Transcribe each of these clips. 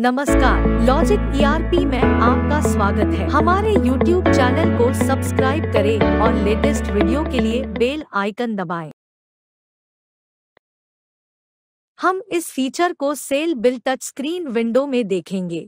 नमस्कार logic ERP e में आपका स्वागत है हमारे यूट्यूब चैनल को सब्सक्राइब करें और लेटेस्ट वीडियो के लिए बेल आइकन दबाएं। हम इस फीचर को सेल बिल टच स्क्रीन विंडो में देखेंगे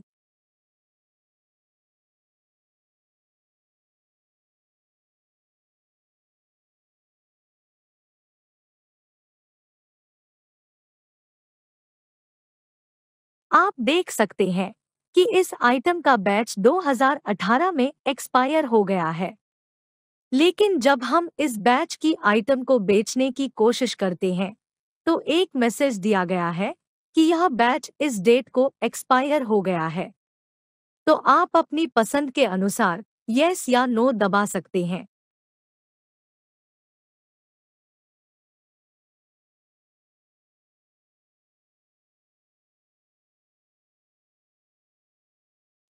आप देख सकते हैं कि इस आइटम का बैच 2018 में एक्सपायर हो गया है लेकिन जब हम इस बैच की आइटम को बेचने की कोशिश करते हैं तो एक मैसेज दिया गया है कि यह बैच इस डेट को एक्सपायर हो गया है तो आप अपनी पसंद के अनुसार यस या नो दबा सकते हैं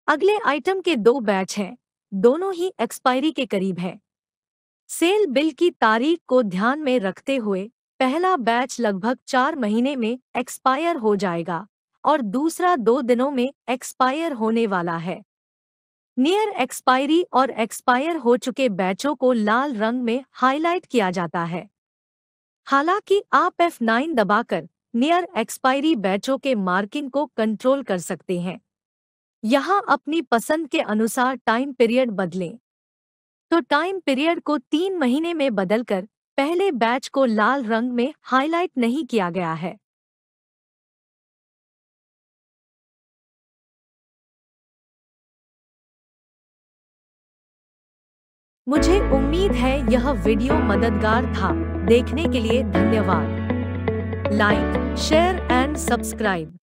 अगले आइटम के दो बैच हैं दोनों ही एक्सपायरी के करीब हैं सेल बिल की तारीख को ध्यान में रखते हुए पहला बैच लगभग चार महीने में एक्सपायर हो जाएगा और दूसरा दो दिनों में एक्सपायर होने वाला है नियर एक्सपायरी और एक्सपायर हो चुके बैचों को लाल रंग में हाईलाइट किया जाता है हालांकि आप F9 दबाकर नियर एक्सपायरी बैचों के मार्किंग को कंट्रोल कर सकते हैं यहाँ अपनी पसंद के अनुसार टाइम पीरियड बदलें तो टाइम पीरियड को तीन महीने में बदलकर पहले बैच को लाल रंग में हाईलाइट नहीं किया गया है मुझे उम्मीद है यह वीडियो मददगार था देखने के लिए धन्यवाद लाइक शेयर एंड सब्सक्राइब